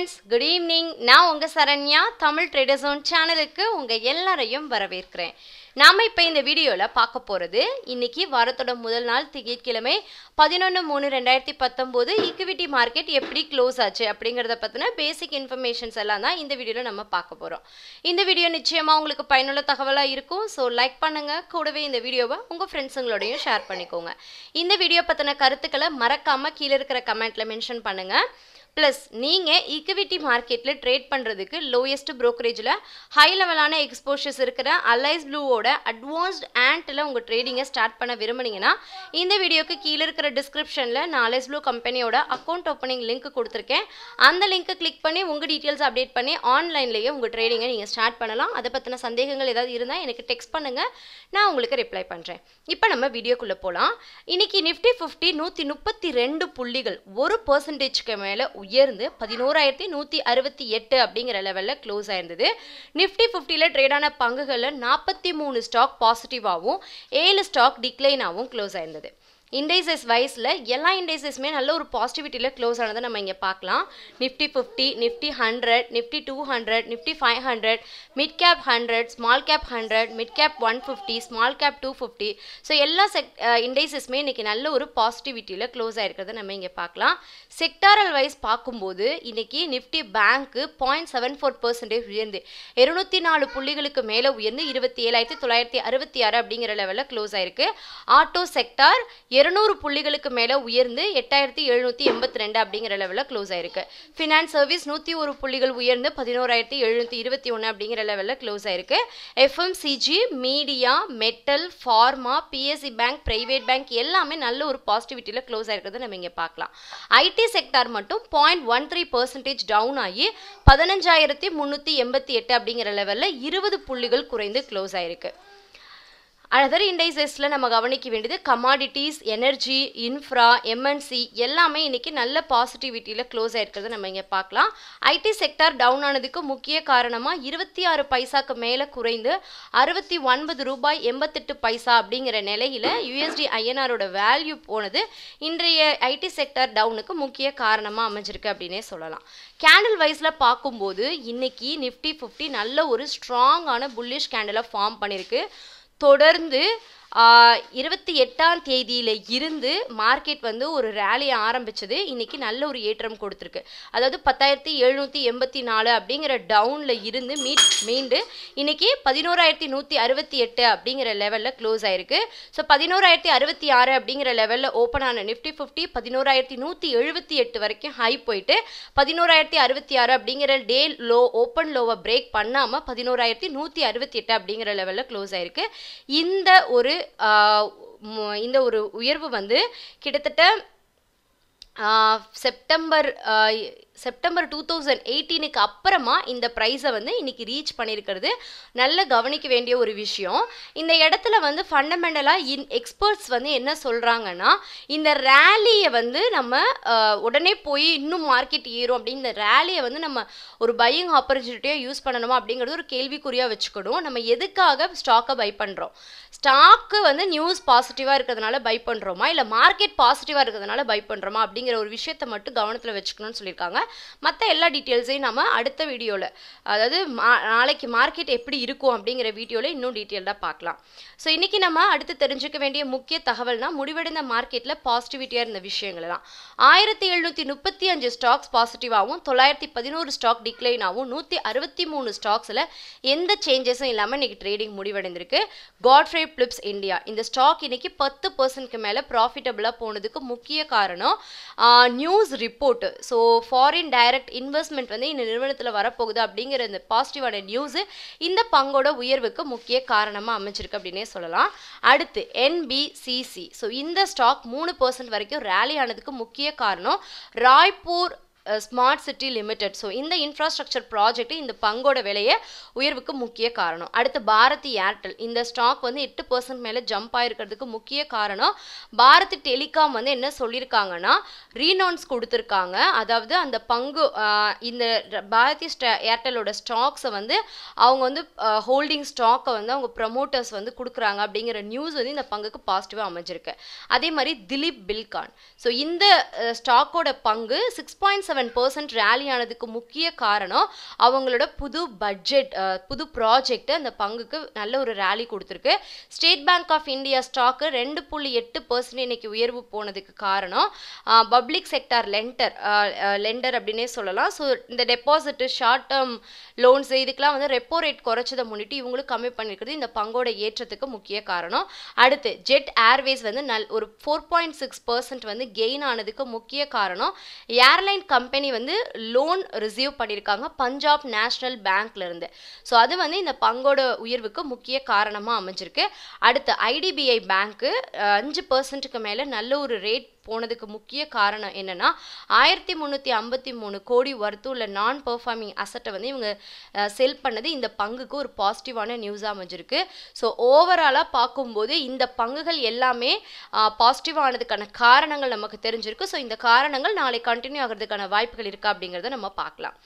friends good evening நான் உங்கள் சரண்யா தமிழ் ட்ரேடர்ஸோன் சேனலுக்கு உங்கள் எல்லாரையும் வரவேற்கிறேன் நாம் இப்போ இந்த வீடியோவில் பார்க்க போகிறது இன்றைக்கி வாரத்தோட முதல் நாள் திங்கட்கிழமை பதினொன்று மூணு ரெண்டாயிரத்தி பத்தொம்போது ஈக்விட்டி மார்க்கெட் எப்படி க்ளோஸ் ஆச்சு அப்படிங்கிறத பற்றின பேசிக் இன்ஃபர்மேஷன்ஸ் எல்லாம் தான் இந்த வீடியோவில் நம்ம பார்க்க போகிறோம் இந்த வீடியோ நிச்சயமாக உங்களுக்கு பயனுள்ள தகவலாக இருக்கும் ஸோ லைக் பண்ணுங்கள் கூடவே இந்த வீடியோவை உங்கள் ஃப்ரெண்ட்ஸுங்களோடையும் ஷேர் பண்ணிக்கோங்க இந்த வீடியோ பற்றின கருத்துக்களை மறக்காமல் கீழே இருக்கிற கமெண்ட்டில் மென்ஷன் பண்ணுங்கள் ப்ளஸ் நீங்கள் ஈக்குவிட்டி மார்க்கெட்டில் ட்ரேட் பண்ணுறதுக்கு லோயஸ்ட் ப்ரோக்கரேஜில் ஹை லெவலான எக்ஸ்போஷர்ஸ் இருக்கிற அலைஸ் ப்ளூவோட அட்வான்ஸ்ட் ஆண்ட்டில் உங்கள் ட்ரேடிங்கை ஸ்டார்ட் பண்ண விரும்புனீங்கன்னா இந்த வீடியோக்கு கீழே இருக்கிற டிஸ்கிரிப்ஷனில் நான் அலைஸ் ப்ளூ கம்பெனியோட அக்கௌண்ட் ஓப்பனிங் லிங்க் கொடுத்துருக்கேன் அந்த லிங்க்கை கிளிக் பண்ணி உங்கள் டீட்டெயில்ஸ் அப்டேட் பண்ணி ஆன்லைன்லேயே உங்கள் ட்ரேடிங்கை நீங்கள் ஸ்டார்ட் பண்ணலாம் அதை பற்றின சந்தேகங்கள் ஏதாவது இருந்தால் எனக்கு டெக்ஸ்ட் பண்ணுங்கள் நான் உங்களுக்கு ரிப்ளை பண்ணுறேன் இப்போ நம்ம வீடியோக்குள்ளே போகலாம் இன்றைக்கி நிஃப்டி ஃபிஃப்டி நூற்றி முப்பத்தி ரெண்டு புள்ளிகள் ஒரு பர்சன்டேஜ்க்கு மேலே உயர்ந்து பதினோராயிரத்தி நூற்றி அறுபத்தி எட்டு அப்படிங்கிற லெவலில் க்ளோஸ் ஆயிருந்தது நிஃப்டி ஃபிஃப்டியில் ட்ரேடான பங்குகளில் நாற்பத்தி மூணு ஸ்டாக் பாசிட்டிவாகவும் ஏழு ஸ்டாக் டிக்ளைனாகவும் க்ளோஸ் ஆயிருந்தது இண்டைசஸ் வைஸில் எல்லா இண்டைசஸுமே நல்ல ஒரு பாசிட்டிவிட்டியில் க்ளோஸ் ஆனதை நம்ம இங்கே பார்க்கலாம் Nifty fifty Nifty hundred Nifty two hundred Nifty five hundred mid cap hundred small cap hundred mid cap one fifty small cap two fifty so எல்லா செக் இண்டைசஸுமே இன்றைக்கி நல்ல ஒரு பாசிட்டிவிட்டியில் க்ளோஸ் ஆகிருக்கிறத நம்ம இங்கே பார்க்கலாம் செக்டாரல் வைஸ் பார்க்கும்போது இன்றைக்கி Nifty bank point seven four percentage உயர்ந்து இருநூற்றி நாலு புள்ளிகளுக்கு மேலே உயர்ந்து இருபத்தி ஏழாயிரத்தி தொள்ளாயிரத்தி அறுபத்தி ஆறு அப்படிங்கிற லெவலில் க்ளோஸ் ஆயிருக்கு ஆட்டோ செக்டார் இருநூறு புள்ளிகளுக்கு மேலே உயர்ந்து எட்டாயிரத்தி எழுநூற்றி எண்பத்தி ரெண்டு அப்படிங்கிற லெவலில் க்ளோஸ் ஆயிருக்கு ஃபினான்ஸ் சர்வீஸ் நூற்றி ஒரு புள்ளிகள் உயர்ந்து பதினோராயிரத்தி எழுநூற்றி இருபத்தி ஒன்று அப்படிங்கிற லெவலில் க்ளோஸ் ஆயிருக்கு FMCG media metal pharma PSC bank private bank எல்லாமே நல்ல ஒரு பாசிட்டிவிட்டியில் க்ளோஸ் ஆயிருக்கிறத நம்ம இங்கே பார்க்கலாம் ஐடி செக்டார் மட்டும் point one three percentage down ஆகி பதினஞ்சாயிரத்தி முந்நூற்றி எண்பத்தி எட்டு அப்படிங்கிற லெவலில் இருபது புள்ளிகள் குறைந்து க்ளோஸ் ஆயிருக்கு அனதர் இண்டைசஸில் நம்ம கவனிக்க வேண்டியது கமாடிட்டிஸ் எனர்ஜி இன்ஃப்ரா எம்என்சி எல்லாமே இன்றைக்கி நல்ல பாசிட்டிவிட்டியில் க்ளோஸ் ஆகிருக்கிறத நம்ம இங்கே பார்க்கலாம் ஐடி செக்டார் டவுன் ஆனதுக்கு முக்கிய காரணமாக இருபத்தி ஆறு பைசாக்கு மேலே குறைந்து அறுபத்தி ஒன்பது ரூபாய் எண்பத்தெட்டு பைசா அப்படிங்கிற நிலையில் யூஎஸ்டி ஐஎன்ஆரோட வேல்யூ போனது இன்றைய ஐடி செக்டார் டவுனுக்கு முக்கிய காரணமாக அமைஞ்சிருக்கு அப்படின்னே சொல்லலாம் கேண்டில் வைஸில் பார்க்கும்போது இன்றைக்கி நிஃப்டி ஃபிஃப்டி நல்ல ஒரு ஸ்ட்ராங்கான புல்லிஷ் கேண்டலாக ஃபார்ம் பண்ணியிருக்கு தொடர்ந்து இருபத்தி எட்டாம் தேதியில் இருந்து மார்க்கெட் வந்து ஒரு ரேலியை ஆரம்பித்தது இன்றைக்கி நல்ல ஒரு ஏற்றம் கொடுத்துருக்கு அதாவது பத்தாயிரத்தி எழுநூற்றி எண்பத்தி நாலு அப்படிங்கிற டவுனில் இருந்து மீட் மீண்டு இன்றைக்கி பதினோராயிரத்தி நூற்றி அறுபத்தி எட்டு அப்படிங்கிற லெவலில் க்ளோஸ் ஆயிருக்கு ஸோ பதினோராயிரத்தி அறுபத்தி ஆறு அப்படிங்கிற லெவலில் ஓப்பன் ஆன நிஃப்டி ஃபிஃப்டி பதினோராயிரத்தி நூற்றி எழுபத்தி எட்டு வரைக்கும் ஹை போயிட்டு பதினோராயிரத்தி அறுபத்தி ஆறு அப்படிங்கிற டே லோ ஓப்பன் லோவை பிரேக் பண்ணாமல் பதினோராயிரத்தி நூற்றி அறுபத்தி எட்டு அப்படிங்கிற லெவலில் க்ளோஸ் ஆயிருக்கு இந்த ஒரு இந்த ஒரு உயர்வு வந்து கிட்டத்தட்ட செப்டம்பர் செப்டம்பர் டூ தௌசண்ட் எயிட்டீனுக்கு அப்புறமா இந்த ப்ரைஸை வந்து இன்றைக்கி ரீச் பண்ணியிருக்கிறது நல்ல கவனிக்க வேண்டிய ஒரு விஷயம் இந்த இடத்துல வந்து ஃபண்டமெண்டலாக இன் எக்ஸ்பர்ட்ஸ் வந்து என்ன சொல்கிறாங்கன்னா இந்த ரேலியை வந்து நம்ம உடனே போய் இன்னும் மார்க்கெட் ஏறும் அப்படின்னு இந்த ரேலியை வந்து நம்ம ஒரு பையிங் ஆப்பர்ச்சுனிட்டியாக யூஸ் பண்ணணுமா அப்படிங்கிறது ஒரு கேள்விக்குறியாக வச்சுக்கணும் நம்ம எதுக்காக ஸ்டாக்கை பை பண்ணுறோம் ஸ்டாக்கு வந்து நியூஸ் பாசிட்டிவாக இருக்கிறதுனால பை பண்ணுறோமா இல்லை மார்க்கெட் பாசிட்டிவாக இருக்கிறதுனால பை பண்ணுறோமா அப்படிங்கிற ஒரு விஷயத்தை மட்டும் கவனத்தில் வச்சுக்கணும்னு சொல்லியிருக்காங்க மற்ற எல்லா டீட்டெயில்ஸையும் நம்ம அடுத்த வீடியோவில் அதாவது மா நாளைக்கு மார்க்கெட் எப்படி இருக்கும் அப்படிங்கிற வீடியோவில் இன்னும் டீட்டெயில்டாக பார்க்கலாம் ஸோ இன்றைக்கி நம்ம அடுத்து தெரிஞ்சுக்க வேண்டிய முக்கிய தகவல்னால் முடிவடைந்த மார்க்கெட்டில் பாசிட்டிவிட்டியாக இருந்த விஷயங்கள் ஆயிரத்தி எழுநூற்றி முப்பத்தி அஞ்சு ஸ்டாக்ஸ் பாசிட்டிவாகவும் தொள்ளாயிரத்தி பதினோரு ஸ்டாக் டிக்ளைனாகவும் நூற்றி அறுபத்தி மூணு ஸ்டாக்ஸில் எந்த சேஞ்சஸும் இல்லாமல் இன்றைக்கி ட்ரேடிங் முடிவடைந்திருக்கு காட்ஃப்ரே பிளிப்ஸ் இந்தியா இந்த ஸ்டாக் இன்றைக்கி பத்து பர்சன்ட்க்கு மேலே ப்ராஃபிட்டபிளாக போனதுக்கு முக்கிய காரணம் news report so foreign foreign direct investment வந்து இந்த நிறுவனத்தில் வரப்போகுது அப்படிங்கிற இந்த பாசிட்டிவான நியூஸ் இந்த பங்கோட உயர்வுக்கு முக்கிய காரணமாக அமைச்சிருக்கு அப்படின்னே சொல்லலாம் அடுத்து என்பிசிசி ஸோ இந்த ஸ்டாக் மூணு பர்சன்ட் வரைக்கும் ரேலி ஆனதுக்கு முக்கிய காரணம் Raipur smart city limited so இந்த இன்ஃப்ராஸ்ட்ரக்சர் ப்ராஜெக்ட் இந்த பங்கோட விலையை உயர்வுக்கு முக்கிய காரணம் அடுத்து பாரதி ஏர்டெல் இந்த ஸ்டாக் வந்து எட்டு பர்சன்ட் மேலே ஜம்ப் ஆகிருக்கிறதுக்கு முக்கிய காரணம் பாரதி டெலிகாம் வந்து என்ன சொல்லியிருக்காங்கன்னா ரீனோன்ஸ் கொடுத்துருக்காங்க அதாவது அந்த பங்கு இந்த பாரதி ஸ்டா ஏர்டெலோட ஸ்டாக்ஸை வந்து அவங்க வந்து ஹோல்டிங் ஸ்டாக்கை வந்து அவங்க ப்ரமோட்டர்ஸ் வந்து கொடுக்குறாங்க அப்படிங்கிற நியூஸ் வந்து இந்த பங்குக்கு பாசிட்டிவாக அமைஞ்சிருக்கு அதே மாதிரி திலீப் பில்கான் ஸோ இந்த ஸ்டாக்கோட பங்கு six point seven seven percent rally ஆனதுக்கு முக்கிய காரணம் அவங்களோட புது பட்ஜெட் புது ப்ராஜெக்ட் அந்த பங்குக்கு நல்ல ஒரு ரேலி கொடுத்துருக்கு state bank of India stock ரெண்டு புள்ளி எட்டு பர்சன்ட் இன்னைக்கு உயர்வு போனதுக்கு காரணம் பப்ளிக் செக்டார் லெண்டர் லெண்டர் அப்படின்னே சொல்லலாம் ஸோ இந்த டெபாசிட்டு ஷார்ட் டேர்ம் லோன்ஸ் இதுக்கெலாம் வந்து ரெப்போ ரேட் குறைச்சதை முன்னிட்டு இவங்களும் கம்மி பண்ணியிருக்கிறது இந்த பங்கோட ஏற்றத்துக்கு முக்கிய காரணம் அடுத்து ஜெட் ஏர்வேஸ் வந்து நல் ஒரு ஃபோர் பாயிண்ட் சிக்ஸ் பர்சன்ட் வந்து கெயின் ஆனதுக்கு முக்கிய காரணம் ஏர்லைன் கம் கம்பெனி வந்து லோன் ரிசீவ் பண்ணியிருக்காங்க பஞ்சாப் நேஷ்னல் பேங்க்லேருந்து ஸோ அது வந்து இந்த பங்கோட உயர்வுக்கு முக்கிய காரணமாக அமைஞ்சிருக்கு அடுத்து ஐடிபிஐ பேங்க்கு அஞ்சு பர்சன்ட்டுக்கு மேலே நல்ல ஒரு ரேட் போனதுக்கு முக்கிய காரணம் என்னென்னா ஆயிரத்தி முந்நூற்றி ஐம்பத்தி மூணு கோடி உள்ள நான் பெர்ஃபார்மிங் அசட்டை வந்து இவங்க செல் பண்ணது இந்த பங்குக்கு ஒரு பாசிட்டிவான நியூஸாக அமைஞ்சிருக்கு ஸோ ஓவராலாக பார்க்கும்போது இந்த பங்குகள் எல்லாமே பாசிட்டிவானதுக்கான காரணங்கள் நமக்கு தெரிஞ்சிருக்கு ஸோ இந்த காரணங்கள் நாளை கண்டினியூ ஆகிறதுக்கான வாய்ப்புகள் இருக்கா அப்படிங்கிறத நம்ம பார்க்கலாம்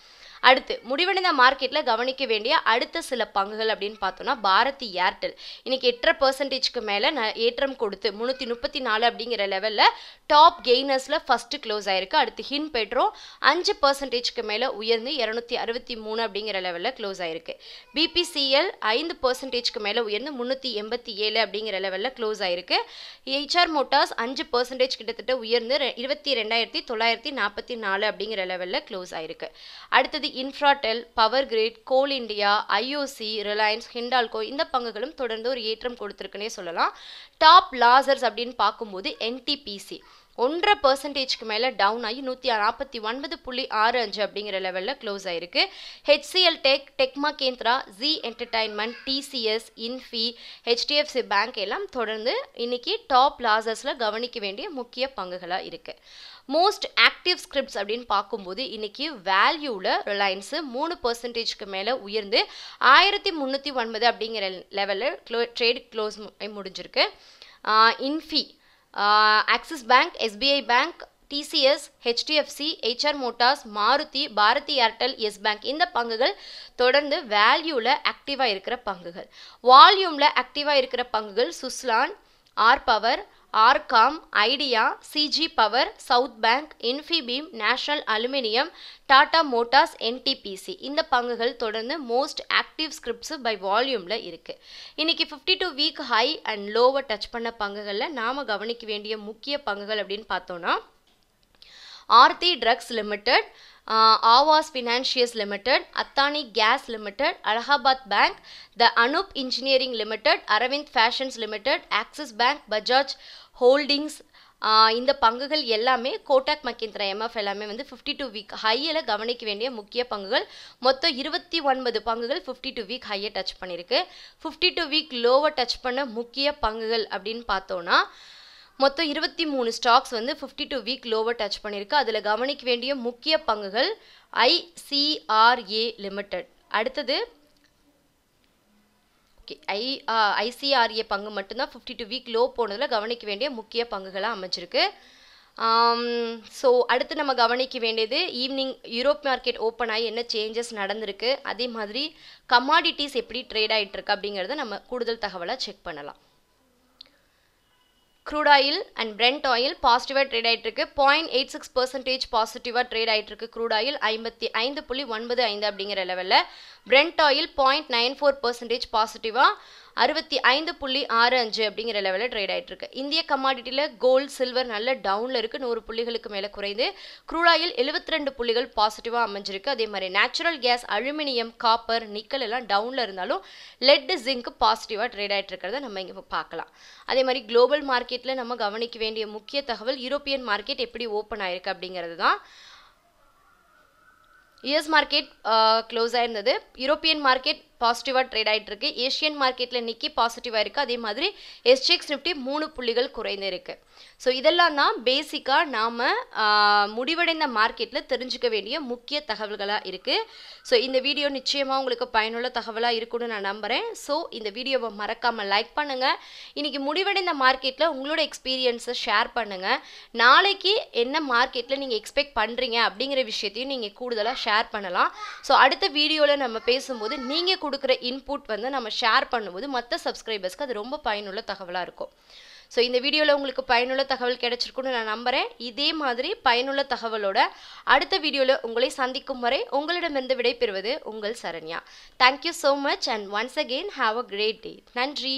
அடுத்து முடிவடைந்த மார்க்கெட்டில் கவனிக்க வேண்டிய அடுத்த சில பங்குகள் அப்படின்னு பார்த்தோம்னா பாரதி ஏர்டெல் இன்னைக்கு எட்டரை பர்சன்டேஜ்க்கு மேலே ஏற்றம் கொடுத்து முந்நூற்றி முப்பத்தி நாலு அப்படிங்கிற லெவலில் டாப் கெய்னர்ஸில் ஃபஸ்ட்டு க்ளோஸ் ஆயிருக்கு அடுத்து ஹின் பெட்ரோ அஞ்சு பர்சன்டேஜ்க்கு மேலே உயர்ந்து இரநூத்தி அறுபத்தி மூணு அப்படிங்கிற லெவலில் க்ளோஸ் ஆயிருக்கு பிபிசிஎல் ஐந்து பர்சன்டேஜ்க்கு மேலே உயர்ந்து முந்நூற்றி எண்பத்தி ஏழு அப்படிங்கிற லெவலில் க்ளோஸ் ஆயிருக்கு ஹெச்ஆர் மோட்டார்ஸ் அஞ்சு பர்சன்டேஜ் கிட்டத்தட்ட உயர்ந்து இருபத்தி ரெண்டாயிரத்தி தொள்ளாயிரத்தி நாற்பத்தி நாலு அப்படிங்கிற லெவலில் க்ளோஸ் ஆயிருக்கு அடுத்தது Infratel power grid coal India IOC Reliance Hindalco இந்த பங்குகளும் தொடர்ந்து ஒரு ஏற்றம் கொடுத்துருக்குன்னே சொல்லலாம் டாப் லாசர்ஸ் அப்படின்னு பார்க்கும்போது என்டிபிசி ஒன்றரை பர்சன்டேஜ்க்கு மேலே டவுன் ஆகி நூற்றி நாற்பத்தி ஒன்பது புள்ளி ஆறு அஞ்சு அப்படிங்கிற லெவலில் க்ளோஸ் ஆயிருக்கு HCL tech டெக்மா Kendra G entertainment TCS Infy HDFC bank எல்லாம் தொடர்ந்து இன்னைக்கு டாப் லாசஸில் கவனிக்க வேண்டிய முக்கிய பங்குகளாக இருக்குது மோஸ்ட் ஆக்டிவ் ஸ்கிரிப்ட்ஸ் அப்படின்னு பார்க்கும்போது இன்னைக்கு வேல்யூவில் ரிலையன்ஸு மூணு பர்சன்டேஜ்க்கு மேலே உயர்ந்து ஆயிரத்தி முந்நூற்றி ஒன்பது அப்படிங்கிற லெவலில் க்ளோ ட்ரேட் க்ளோஸ் முடிஞ்சிருக்கு Infy Axis bank SBI bank TCS HDFC HR motors Maruti Bharti Airtel Yes bank இந்த பங்குகள் தொடர்ந்து வேல்யூவில் ஆக்டிவாக இருக்கிற பங்குகள் வால்யூமில் ஆக்டிவாக இருக்கிற பங்குகள் Suzlon R power RCom Idea CG power south bank Infibeam national aluminium Tata motors NTPC இந்த பங்குகள் தொடர்ந்து மோஸ்ட் ஆக்டிவ் ஸ்கிரிப்ட்ஸ் பை வால்யூமில் இருக்குது இன்றைக்கி fifty two week high and லோவை டச் பண்ண பங்குகளில் நாம் கவனிக்க வேண்டிய முக்கிய பங்குகள் அப்படின்னு பார்த்தோன்னா Aarti drugs limited Aavas financials limited Adani gas limited Allahabad bank the Anup engineering limited Arvind fashions limited Axis bank Bajaj holdings இந்த பங்குகள் எல்லாமே கோட்டாக் மக்கிந்திரா எம்எஃப் எல்லாமே வந்து ஃபிஃப்டி டூ வீக் ஹையில் கவனிக்க வேண்டிய முக்கிய பங்குகள் மொத்தம் இருபத்தி ஒன்பது பங்குகள் ஃபிஃப்டி டூ வீக் ஹையை டச் பண்ணியிருக்கு ஃபிஃப்டி டூ வீக் லோவை டச் பண்ண முக்கிய பங்குகள் அப்படின்னு பார்த்தோன்னா மொத்தம் இருபத்தி மூணு ஸ்டாக்ஸ் வந்து ஃபிஃப்டி டூ வீக் லோவை டச் பண்ணியிருக்கு அதில் கவனிக்க வேண்டிய முக்கிய பங்குகள் ஐசிஆர்ஏ லிமிடெட் அடுத்தது ஓகே ஐ ஐசிஆர்ஏ பங்கு மட்டும்தான் ஃபிஃப்டி டூ வீக் லோ போனதில் கவனிக்க வேண்டிய முக்கிய பங்குகளாக அமைச்சிருக்கு ஸோ அடுத்து நம்ம கவனிக்க வேண்டியது ஈவினிங் யூரோப் மார்க்கெட் ஓப்பன் ஆகி என்ன சேஞ்சஸ் நடந்திருக்கு அதே மாதிரி கமாடிட்டிஸ் எப்படி ட்ரேட் ஆகிட்டு இருக்கு அப்படிங்கிறத நம்ம கூடுதல் தகவலாக செக் பண்ணலாம் crude oil and Brent oil பாசிட்டிவாக ட்ரேட் ஆகிட்டுருக்கு பாயிண்ட் எயிட் சிக்ஸ் பர்சன்டேஜ் பாசிட்டிவாக ட்ரேட் ஆகிட்டுருக்கு க்ரூட் ஆயில் ஐம்பத்தி ஐந்து புள்ளி ஒன்பது ஐந்து அப்படிங்கிற லெவலில் Brent oil point nine four percentage பாசிட்டிவாக அறுபத்தி ஐந்து புள்ளி ஆறு அஞ்சு அப்படிங்கிற லெவலில் ட்ரேட் ஆகிட்டு இருக்கு இந்திய கமாடிட்டியில் கோல்டு சில்வர் நல்ல டவுனில் இருக்குது நூறு புள்ளிகளுக்கு மேலே குறைந்து குரூடாயில் எழுபத்தி ரெண்டு புள்ளிகள் பாசிட்டிவாக அமைஞ்சிருக்கு அதே மாதிரி natural gas aluminium copper nickel எல்லாம் டவுனில் இருந்தாலும் லெட் ஜிங்க் பாசிட்டிவாக ட்ரேட் ஆகிட்டு இருக்கிறத நம்ம இங்கே பார்க்கலாம் அதே மாதிரி குளோபல் மார்க்கெட்டில் நம்ம கவனிக்க வேண்டிய முக்கிய தகவல் யூரோப்பியன் மார்க்கெட் எப்படி ஓப்பன் ஆயிருக்கு அப்படிங்கிறது தான் யுஎஸ் மார்க்கெட் க்ளோஸ் ஆயிருந்தது யூரோப்பியன் மார்க்கெட் பாசிட்டிவாக ட்ரேட் ஆகிட்டு இருக்கு ஏஷியன் மார்க்கெட்டில் நிக்கி பாசிட்டிவாக இருக்குது அதே மாதிரி எஸ்ஜிஎக்ஸ் நிஃப்டி மூணு புள்ளிகள் இருக்கு ஸோ இதெல்லாம் தான் பேசிக்காக நாம் முடிவடைந்த மார்க்கெட்டில் தெரிஞ்சுக்க வேண்டிய முக்கிய தகவல்களாக இருக்குது ஸோ இந்த வீடியோ நிச்சயமாக உங்களுக்கு பயனுள்ள தகவலாக இருக்கும்னு நான் நம்புகிறேன் ஸோ இந்த வீடியோவை மறக்காமல் லைக் பண்ணுங்கள் இன்றைக்கி முடிவடைந்த மார்க்கெட்டில் உங்களோட எக்ஸ்பீரியன்ஸை ஷேர் பண்ணுங்கள் நாளைக்கு என்ன மார்க்கெட்டில் நீங்கள் எக்ஸ்பெக்ட் பண்ணுறீங்க அப்படிங்கிற விஷயத்தையும் நீங்கள் கூடுதலாக ஷேர் பண்ணலாம் ஸோ அடுத்த வீடியோவில் நம்ம பேசும்போது நீங்கள் கூட கொடுக்குற இன்புட் வந்து நம்ம ஷேர் பண்ணும்போது மற்ற சப்ஸ்கிரைபர்ஸ்க்கு அது ரொம்ப பயனுள்ள தகவலாக இருக்கும் ஸோ இந்த வீடியோவில் உங்களுக்கு பயனுள்ள தகவல் கிடைச்சிருக்குன்னு நான் நம்புகிறேன் இதே மாதிரி பயனுள்ள தகவலோட அடுத்த வீடியோவில் உங்களை சந்திக்கும் வரை உங்களிடமிருந்து விடைபெறுவது உங்கள் Saranya thank you so much and once again have a great day நன்றி